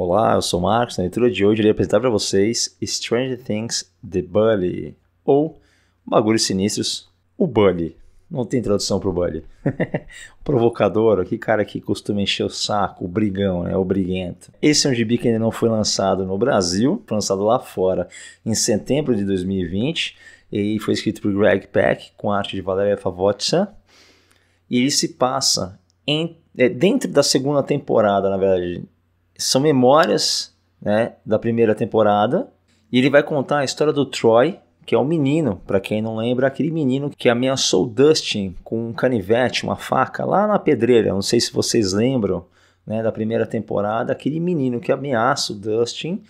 Olá, eu sou o Marcos. Na leitura de hoje, irei apresentar para vocês Stranger Things The Bully, ou Bagulhos Sinistros, o Bully. Não tem tradução para o Bully. Provocador, que cara que costuma encher o saco, o brigão, né? O briguento. Esse é um gibi que ainda não foi lançado no Brasil, foi lançado lá fora em setembro de 2020 e foi escrito por Greg Peck com arte de Valeria Favotsa. E ele se passa em, é, dentro da segunda temporada, na verdade, são memórias né, da primeira temporada. E ele vai contar a história do Troy, que é o um menino, para quem não lembra, aquele menino que ameaçou Dustin com um canivete, uma faca, lá na pedreira. Não sei se vocês lembram né, da primeira temporada, aquele menino que ameaça o Dustin.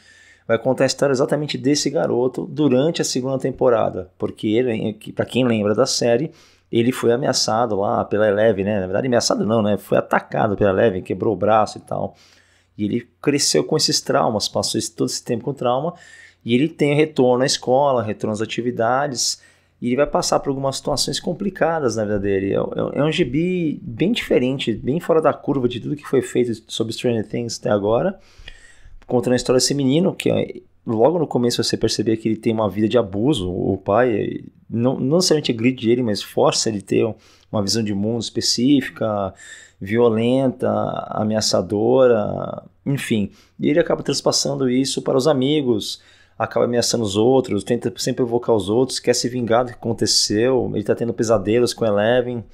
Vai contar a história exatamente desse garoto durante a segunda temporada, porque ele, para quem lembra da série, ele foi ameaçado lá pela Eleven, né? Na verdade, ameaçado não, né? Foi atacado pela Eleven, quebrou o braço e tal. E ele cresceu com esses traumas, passou esse, todo esse tempo com trauma, e ele tem retorno à escola, retorno às atividades, e ele vai passar por algumas situações complicadas na vida dele. É, é, é um gibi bem diferente, bem fora da curva de tudo que foi feito sobre Stranger Things até agora, contando a história desse menino, que é, logo no começo você percebe que ele tem uma vida de abuso, o pai não, não necessariamente agride ele, mas força ele ter uma visão de mundo específica, violenta, ameaçadora, enfim. E ele acaba transpassando isso para os amigos, acaba ameaçando os outros, tenta sempre provocar os outros, quer se vingar do que aconteceu, ele está tendo pesadelos com Eleven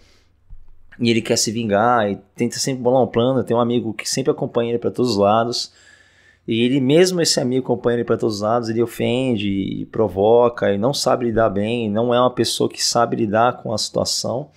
e ele quer se vingar e tenta sempre bolar um plano. Tem um amigo que sempre acompanha ele para todos os lados. E ele, mesmo esse amigo acompanha ele para todos os lados, ele ofende e provoca e não sabe lidar bem, não é uma pessoa que sabe lidar com a situação.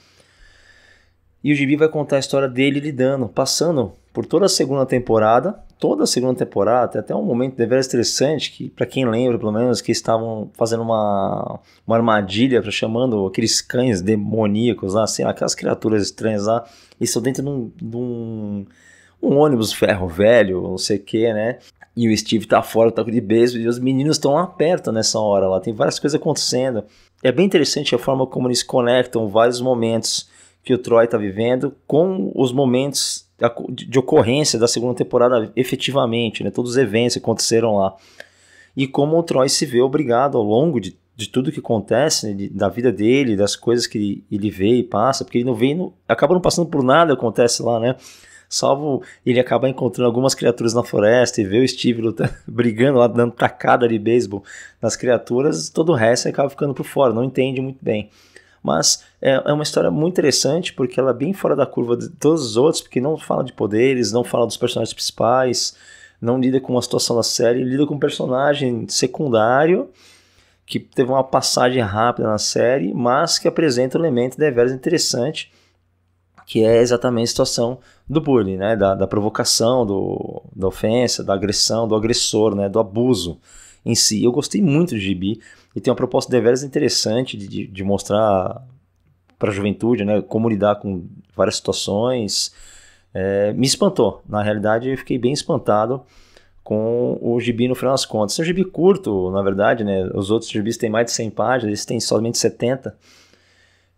E o Gibi vai contar a história dele lidando, passando por toda a segunda temporada, toda a segunda temporada, até um momento de veras interessante, que para quem lembra, pelo menos, que estavam fazendo uma, uma armadilha, pra, chamando aqueles cães demoníacos lá, assim, aquelas criaturas estranhas lá, e estão dentro de um, de um, um ônibus ferro velho, não sei o que, né? E o Steve tá fora, tá de beijo, e os meninos estão lá perto nessa hora lá, tem várias coisas acontecendo. É bem interessante a forma como eles conectam vários momentos que o Troy está vivendo com os momentos de ocorrência da segunda temporada efetivamente, né? Todos os eventos que aconteceram lá. E como o Troy se vê obrigado ao longo de, de tudo que acontece, né? de, da vida dele, das coisas que ele vê e passa, porque ele não vem, não, acaba não passando por nada que acontece lá, né? Salvo ele acabar encontrando algumas criaturas na floresta e vê o Steve lutando, brigando lá, dando tacada de beisebol nas criaturas, todo o resto acaba ficando por fora, não entende muito bem. Mas é, é, uma história muito interessante porque ela é bem fora da curva de todos os outros, porque não fala de poderes, não fala dos personagens principais, não lida com a situação da série, lida com um personagem secundário que teve uma passagem rápida na série, mas que apresenta um elemento deveras interessante, que é exatamente a situação do bullying, né? da, da provocação, do, da ofensa, da agressão, do agressor, né? do abuso em si. Eu gostei muito do gibi e tem uma proposta de veras interessante de, de, de mostrar para a juventude, né, como lidar com várias situações. É, me espantou, na realidade, eu fiquei bem espantado com o gibi no final das contas. É um gibi curto, na verdade, né? Os outros gibis têm mais de 100 páginas, esse tem somente 70.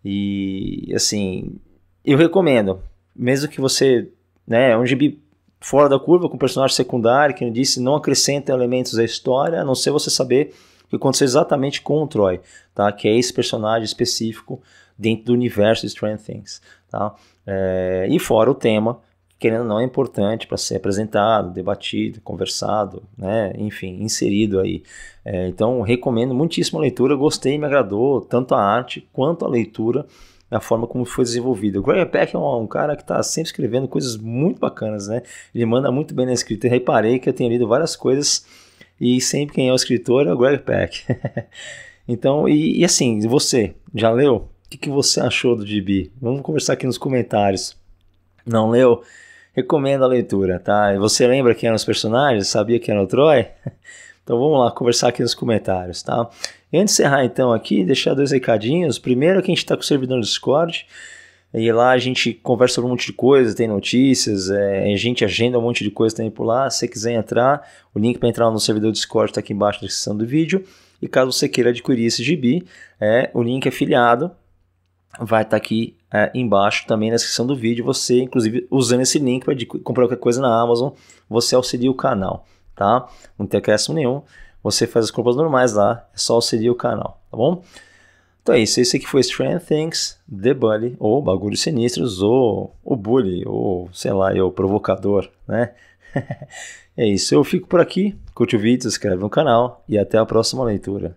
E assim, eu recomendo, mesmo que você, né, é um gibi fora da curva, com um personagem secundário, que eu disse, não acrescenta elementos à história, a não ser você saber o que aconteceu exatamente com o Troy, tá? que é esse personagem específico dentro do universo de Strange Things. Tá? É, e fora o tema, querendo ou não, é importante para ser apresentado, debatido, conversado, né? enfim, inserido aí. É, então, recomendo muitíssimo a leitura, gostei, me agradou, tanto a arte quanto a leitura na forma como foi desenvolvido. O Greg Peck é um, um cara que está sempre escrevendo coisas muito bacanas, né? Ele manda muito bem na escrita. Eu reparei que eu tenho lido várias coisas e sempre quem é o escritor é o Greg Peck. então, e, e, assim, você, já leu? O que, que você achou do gibi? Vamos conversar aqui nos comentários. Não leu? Recomendo a leitura, tá? Você lembra quem eram os personagens? Sabia quem era o Troy? Então vamos lá conversar aqui nos comentários, tá? antes de encerrar então aqui, deixar dois recadinhos. Primeiro que a gente está com o servidor do Discord. E lá a gente conversa sobre um monte de coisa, tem notícias, é, a gente agenda um monte de coisa também por lá. Se você quiser entrar, o link para entrar no servidor Discord está aqui embaixo na descrição do vídeo. E caso você queira adquirir esse gibi, é, o link afiliado vai estar tá aqui é, embaixo também na descrição do vídeo. Você, inclusive, usando esse link para comprar qualquer coisa na Amazon, você auxilia o canal, tá? Não tem acréscimo nenhum. Você faz as compras normais lá, é só auxiliar o canal, tá bom? Então é isso, esse aqui foi Strange Things, The Bully, ou Bagulhos Sinistros, ou o Bully, ou sei lá, o Provocador, né? é isso, eu fico por aqui, curte o vídeo, se inscreve no canal e até a próxima leitura.